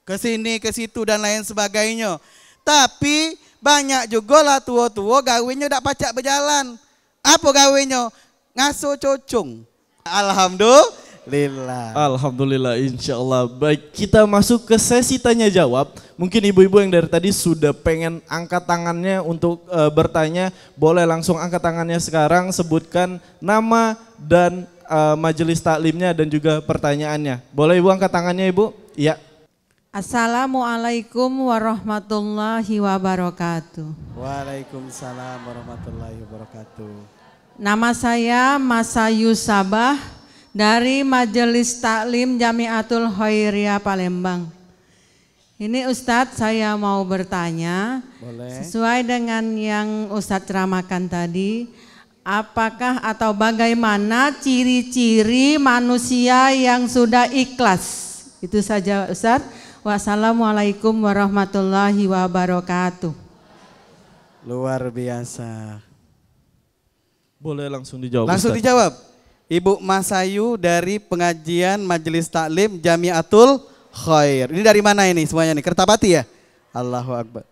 Ke sini, ke situ dan lain sebagainya. Tapi banyak juga lah tua-tua gawinnya dak pacak berjalan. Apa gawinnya? Ngaso cocung, Alhamdulillah. Alhamdulillah insya Allah. Baik kita masuk ke sesi tanya jawab. Mungkin ibu-ibu yang dari tadi sudah pengen angkat tangannya untuk e, bertanya. Boleh langsung angkat tangannya sekarang sebutkan nama dan e, majelis taklimnya dan juga pertanyaannya. Boleh ibu angkat tangannya ibu? Iya. Assalamualaikum warahmatullahi wabarakatuh. Waalaikumsalam warahmatullahi wabarakatuh. Nama saya Masayu Sabah dari Majelis Taklim Jamiatul Hoiria Palembang. Ini Ustadz saya mau bertanya, Boleh. sesuai dengan yang Ustadz ceramakan tadi, apakah atau bagaimana ciri-ciri manusia yang sudah ikhlas? Itu saja Ustadz. Wassalamualaikum warahmatullahi wabarakatuh. Luar biasa. Boleh langsung dijawab. Langsung Ustaz. dijawab. Ibu Masayu dari pengajian Majelis Taklim Jamiatul Khair. Ini dari mana ini semuanya nih? Kertapati ya? Allahu Akbar.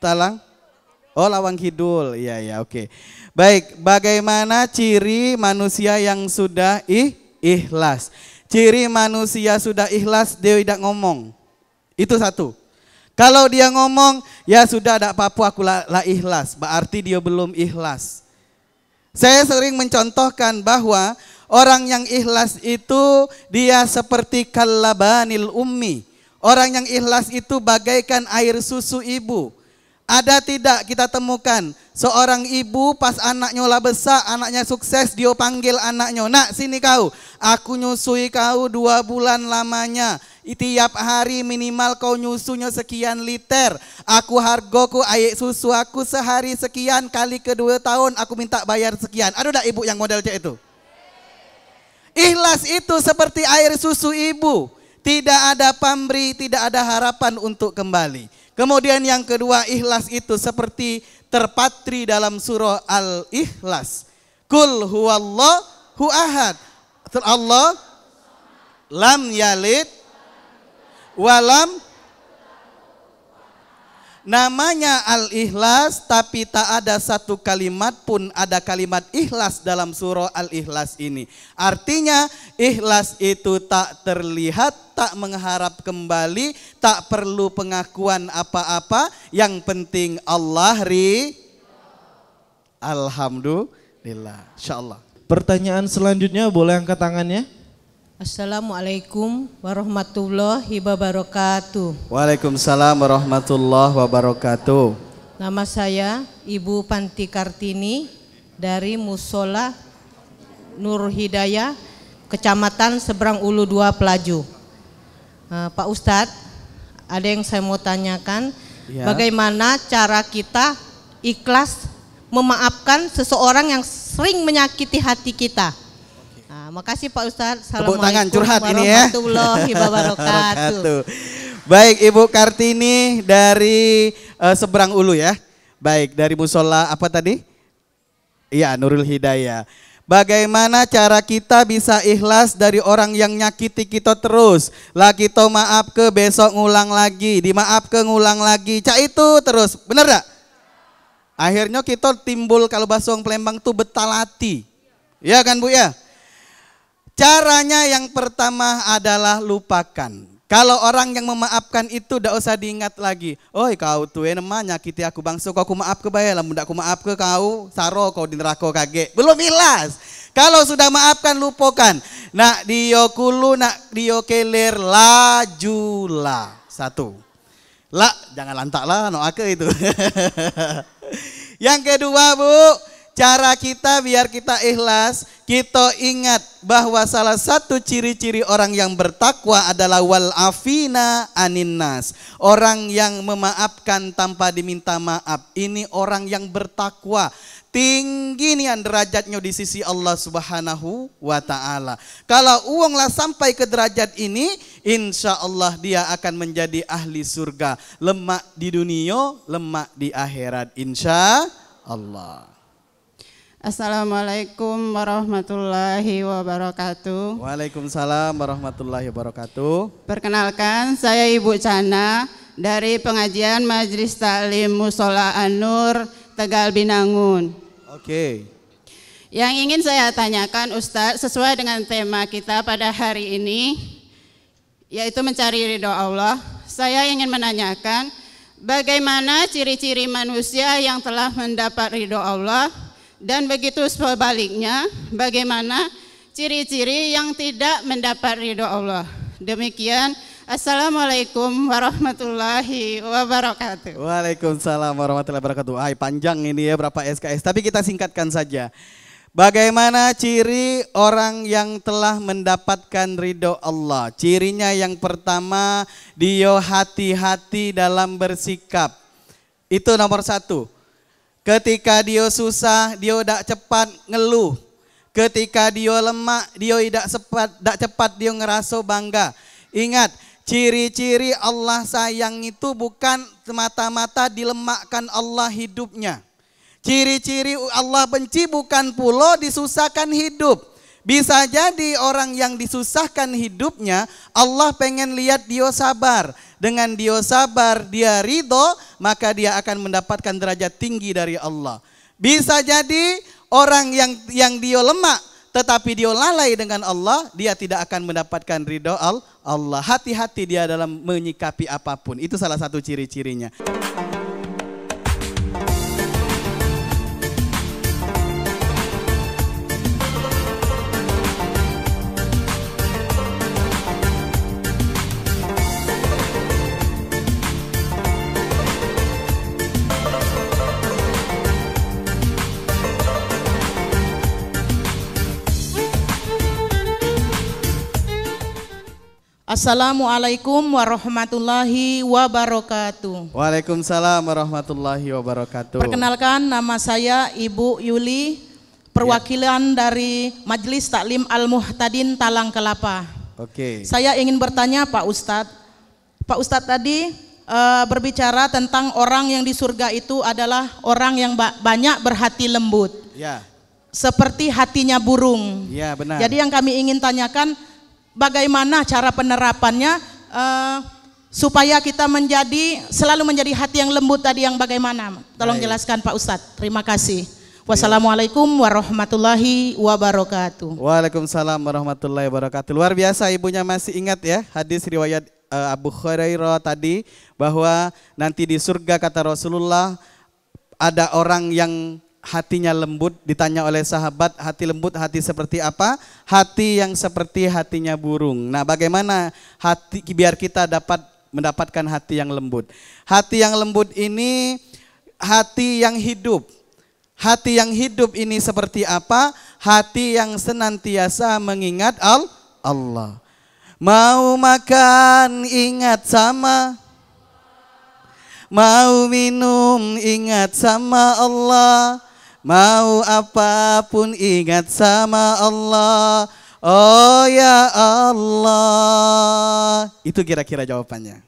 Talang? Oh, Lawang Kidul. Iya, iya, oke. Okay. Baik, bagaimana ciri manusia yang sudah ih, ikhlas? Ciri manusia sudah ikhlas, dia tidak ngomong. Itu satu. Kalau dia ngomong, ya sudah ada apa-apa aku lah, lah ikhlas. Berarti dia belum ikhlas. Saya sering mencontohkan bahwa orang yang ikhlas itu dia seperti kalabanil ummi. Orang yang ikhlas itu bagaikan air susu ibu. Ada tidak kita temukan seorang ibu pas anaknya lah besar, anaknya sukses, dia panggil anaknya, nak sini kau, aku nyusui kau dua bulan lamanya, tiap hari minimal kau nyusunya sekian liter, aku hargoku air susu aku sehari sekian kali kedua tahun aku minta bayar sekian. Ada tidak ibu yang model cek itu? Ikhlas itu seperti air susu ibu, tidak ada pamri tidak ada harapan untuk kembali. Kemudian yang kedua ikhlas itu seperti terpatri dalam surah Al-Ikhlas. Kul huwallahu ahad. Allah lam yalid walam Namanya Al-Ikhlas tapi tak ada satu kalimat pun ada kalimat ikhlas dalam surah Al-Ikhlas ini. Artinya ikhlas itu tak terlihat, tak mengharap kembali, tak perlu pengakuan apa-apa. Yang penting Allah ri. Alhamdulillah. Insya Pertanyaan selanjutnya boleh angkat tangannya? Assalamualaikum warahmatullahi wabarakatuh. Waalaikumsalam warahmatullahi wabarakatuh. Nama saya Ibu Panti Kartini dari Musola Nur Hidayah, Kecamatan Seberang Ulu Dua Pelaju. Eh, Pak Ustadz, ada yang saya mau tanyakan, ya. bagaimana cara kita ikhlas memaafkan seseorang yang sering menyakiti hati kita? makasih Pak Ustadz. Tepuk tangan curhat ini ya. wabarakatuh. Baik Ibu Kartini dari uh, Seberang Ulu ya. Baik dari musola apa tadi? Iya Nurul Hidayah. Bagaimana cara kita bisa ikhlas dari orang yang nyakiti kita terus? Lah to maaf ke besok ngulang lagi, dimaaf ke ngulang lagi. Cak itu terus, bener gak? Akhirnya kita timbul kalau bahasa Pelembang tuh betalati. Ya kan Bu ya? Caranya yang pertama adalah lupakan. Kalau orang yang memaafkan itu tidak usah diingat lagi. Oh, kau tuh nama nyakiti aku bangsa kau ku maaf ke bae lamun ku maaf ke kau saro kau di neraka kage. Belum ilas. Kalau sudah maafkan lupakan. Nak diokulu nak diokelir lajula. Satu. Lah, jangan lantak lah no ake itu. yang kedua bu, cara kita biar kita ikhlas, kita ingat bahwa salah satu ciri-ciri orang yang bertakwa adalah wal afina aninnas. Orang yang memaafkan tanpa diminta maaf. Ini orang yang bertakwa. Tinggi nian derajatnya di sisi Allah Subhanahu wa taala. Kalau uanglah sampai ke derajat ini, insya Allah dia akan menjadi ahli surga. Lemak di dunia, lemak di akhirat. Insya Allah. Assalamualaikum warahmatullahi wabarakatuh. Waalaikumsalam warahmatullahi wabarakatuh. Perkenalkan, saya Ibu Cana dari pengajian Majelis Taklim Musola Anur Tegal Binangun. Oke. Yang ingin saya tanyakan Ustadz sesuai dengan tema kita pada hari ini yaitu mencari ridho Allah. Saya ingin menanyakan bagaimana ciri-ciri manusia yang telah mendapat ridho Allah dan begitu sebaliknya, bagaimana ciri-ciri yang tidak mendapat ridho Allah. Demikian, Assalamualaikum warahmatullahi wabarakatuh. Waalaikumsalam warahmatullahi wabarakatuh. Hai panjang ini ya berapa SKS, tapi kita singkatkan saja. Bagaimana ciri orang yang telah mendapatkan ridho Allah? Cirinya yang pertama, dia hati-hati dalam bersikap. Itu nomor satu. Ketika dia susah, dia tidak cepat ngeluh. Ketika dia lemak, dia tidak cepat, tidak cepat dia ngerasa bangga. Ingat, ciri-ciri Allah sayang itu bukan semata-mata dilemakkan Allah hidupnya. Ciri-ciri Allah benci bukan pulau disusahkan hidup. Bisa jadi orang yang disusahkan hidupnya, Allah pengen lihat dia sabar. Dengan dia sabar, dia ridho, maka dia akan mendapatkan derajat tinggi dari Allah. Bisa jadi orang yang yang dia lemah, tetapi dia lalai dengan Allah, dia tidak akan mendapatkan ridho Allah. Hati-hati dia dalam menyikapi apapun. Itu salah satu ciri-cirinya. Assalamualaikum warahmatullahi wabarakatuh. Waalaikumsalam warahmatullahi wabarakatuh. Perkenalkan nama saya Ibu Yuli, perwakilan ya. dari Majelis Taklim Al-Muhtadin Talang Kelapa. Oke. Okay. Saya ingin bertanya Pak Ustadz. Pak Ustadz tadi uh, berbicara tentang orang yang di surga itu adalah orang yang ba banyak berhati lembut. Ya. Seperti hatinya burung. Ya, benar. Jadi yang kami ingin tanyakan bagaimana cara penerapannya uh, supaya kita menjadi selalu menjadi hati yang lembut tadi yang bagaimana? Tolong Baik. jelaskan Pak Ustadz. Terima kasih. Wassalamualaikum warahmatullahi wabarakatuh. Waalaikumsalam warahmatullahi wabarakatuh. Luar biasa ibunya masih ingat ya hadis riwayat uh, Abu Hurairah tadi bahwa nanti di surga kata Rasulullah ada orang yang hatinya lembut, ditanya oleh sahabat, hati lembut, hati seperti apa? Hati yang seperti hatinya burung. Nah, bagaimana hati biar kita dapat mendapatkan hati yang lembut? Hati yang lembut ini hati yang hidup. Hati yang hidup ini seperti apa? Hati yang senantiasa mengingat al Allah. Mau makan ingat sama Mau minum ingat sama Allah Mau apapun ingat sama Allah. Oh ya Allah. Itu kira-kira jawabannya.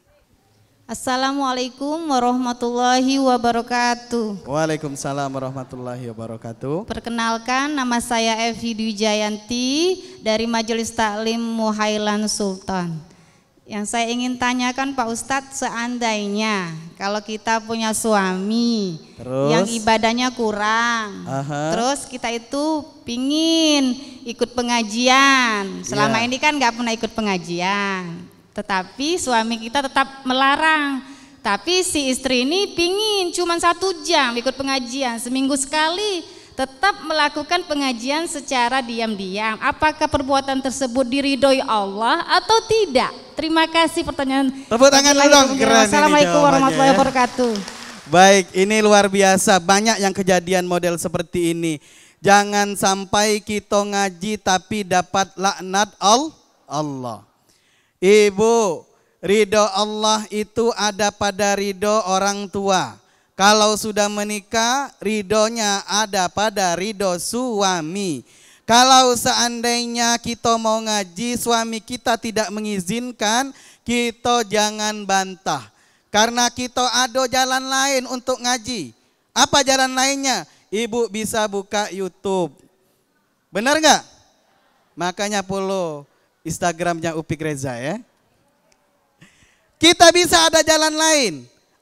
Assalamualaikum warahmatullahi wabarakatuh. Waalaikumsalam warahmatullahi wabarakatuh. Perkenalkan nama saya Evi Dwi Jayanti dari Majelis Taklim Muhailan Sultan. Yang saya ingin tanyakan Pak Ustadz, seandainya kalau kita punya suami terus? yang ibadahnya kurang, Aha. terus kita itu pingin ikut pengajian. Selama yeah. ini kan nggak pernah ikut pengajian, tetapi suami kita tetap melarang. Tapi si istri ini pingin cuma satu jam ikut pengajian seminggu sekali tetap melakukan pengajian secara diam-diam. Apakah perbuatan tersebut diridhoi Allah atau tidak? Terima kasih pertanyaan. Tepuk tangan dulu dong. Assalamualaikum warahmatullahi ya. wabarakatuh. Baik, ini luar biasa. Banyak yang kejadian model seperti ini. Jangan sampai kita ngaji tapi dapat laknat Allah. Ibu, ridho Allah itu ada pada ridho orang tua kalau sudah menikah, ridhonya ada pada ridho suami. Kalau seandainya kita mau ngaji, suami kita tidak mengizinkan, kita jangan bantah. Karena kita ada jalan lain untuk ngaji. Apa jalan lainnya? Ibu bisa buka YouTube. Benar nggak? Makanya follow Instagramnya Upik Reza ya. Kita bisa ada jalan lain.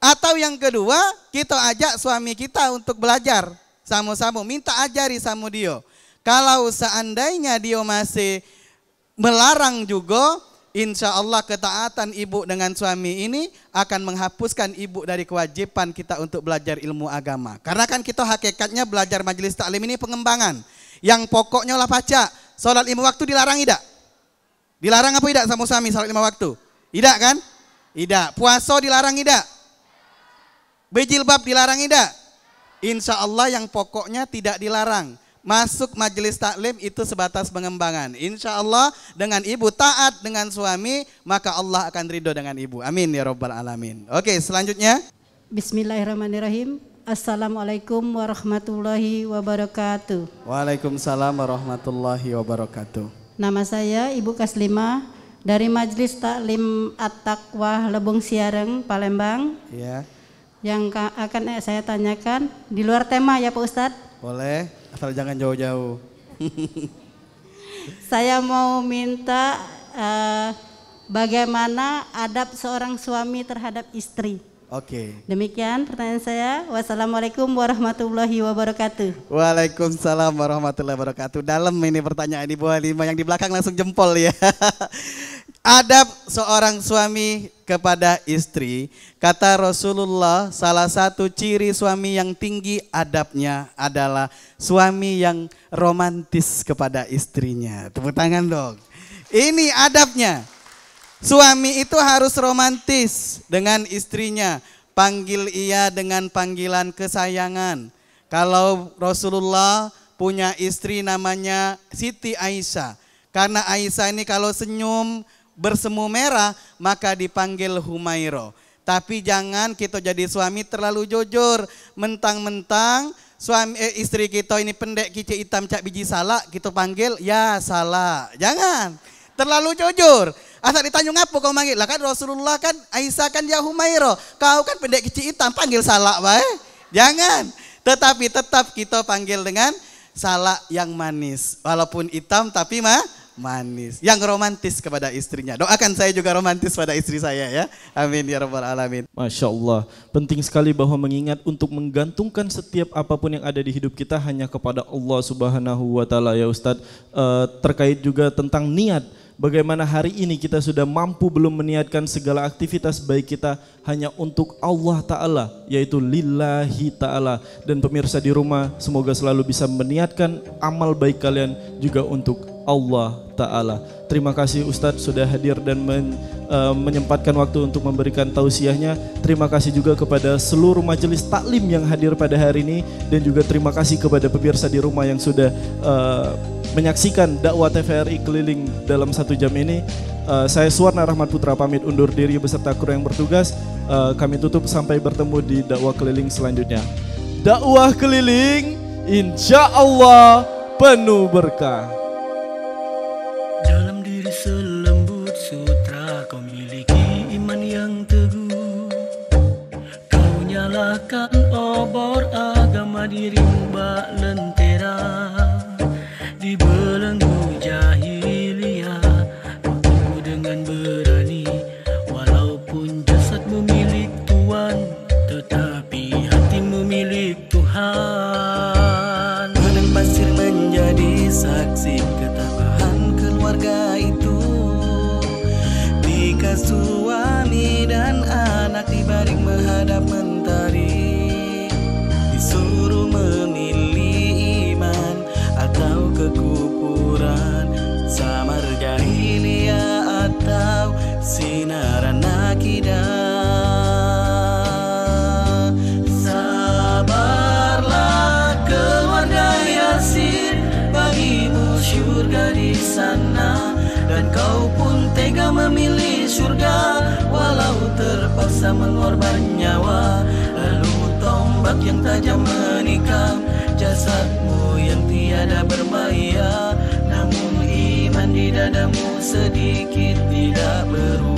Atau yang kedua, kita ajak suami kita untuk belajar sama-sama, minta ajari sama dia. Kalau seandainya dia masih melarang juga, insya Allah ketaatan ibu dengan suami ini akan menghapuskan ibu dari kewajiban kita untuk belajar ilmu agama. Karena kan kita hakikatnya belajar majelis taklim ini pengembangan. Yang pokoknya lah pacak, sholat lima waktu dilarang tidak? Dilarang apa tidak sama suami sholat lima waktu? Tidak kan? Tidak. Puasa dilarang tidak? Bejilbab dilarang tidak? Insya Allah yang pokoknya tidak dilarang. Masuk majelis taklim itu sebatas pengembangan. Insya Allah dengan ibu taat dengan suami, maka Allah akan ridho dengan ibu. Amin ya robbal alamin. Oke selanjutnya. Bismillahirrahmanirrahim. Assalamualaikum warahmatullahi wabarakatuh. Waalaikumsalam warahmatullahi wabarakatuh. Nama saya Ibu Kaslima dari Majelis Taklim At-Taqwa Lebung Siareng, Palembang. Ya yang akan eh, saya tanyakan di luar tema ya Pak Ustadz? Boleh, asal jangan jauh-jauh. saya mau minta uh, bagaimana adab seorang suami terhadap istri. Oke. Okay. Demikian pertanyaan saya. Wassalamualaikum warahmatullahi wabarakatuh. Waalaikumsalam warahmatullahi wabarakatuh. Dalam ini pertanyaan Ibu Halimah yang di belakang langsung jempol ya. Adab seorang suami kepada istri, kata Rasulullah, salah satu ciri suami yang tinggi adabnya adalah suami yang romantis kepada istrinya. Tepuk tangan dong. Ini adabnya. Suami itu harus romantis dengan istrinya. Panggil ia dengan panggilan kesayangan. Kalau Rasulullah punya istri namanya Siti Aisyah. Karena Aisyah ini kalau senyum bersemu merah maka dipanggil Humairo. Tapi jangan kita jadi suami terlalu jujur. Mentang-mentang suami eh, istri kita ini pendek kicik hitam cak biji salak kita panggil ya salah. Jangan. Terlalu jujur. Asal ditanya ngapu kau manggil? Lah kan Rasulullah kan Aisyah kan ya Humairo. Kau kan pendek kicik hitam panggil salak, bae. Jangan. Tetapi tetap kita panggil dengan salak yang manis. Walaupun hitam tapi mah manis, yang romantis kepada istrinya. Doakan saya juga romantis pada istri saya ya. Amin ya rabbal alamin. Masya Allah, penting sekali bahwa mengingat untuk menggantungkan setiap apapun yang ada di hidup kita hanya kepada Allah Subhanahu wa taala ya Ustadz. E, terkait juga tentang niat bagaimana hari ini kita sudah mampu belum meniatkan segala aktivitas baik kita hanya untuk Allah Ta'ala yaitu lillahi ta'ala dan pemirsa di rumah semoga selalu bisa meniatkan amal baik kalian juga untuk Allah Ta'ala. Terima kasih Ustadz sudah hadir dan men, e, menyempatkan waktu untuk memberikan tausiahnya. Terima kasih juga kepada seluruh majelis taklim yang hadir pada hari ini. Dan juga terima kasih kepada pemirsa di rumah yang sudah e, menyaksikan dakwah TVRI keliling dalam satu jam ini. e, saya Suwarna Rahmat Putra pamit undur diri beserta kru yang bertugas. e, kami tutup sampai bertemu di dakwah keliling selanjutnya. Dakwah keliling insya Allah penuh berkah. mengorban nyawa Lalu tombak yang tajam menikam Jasadmu yang tiada bermaya Namun iman di dadamu sedikit tidak berubah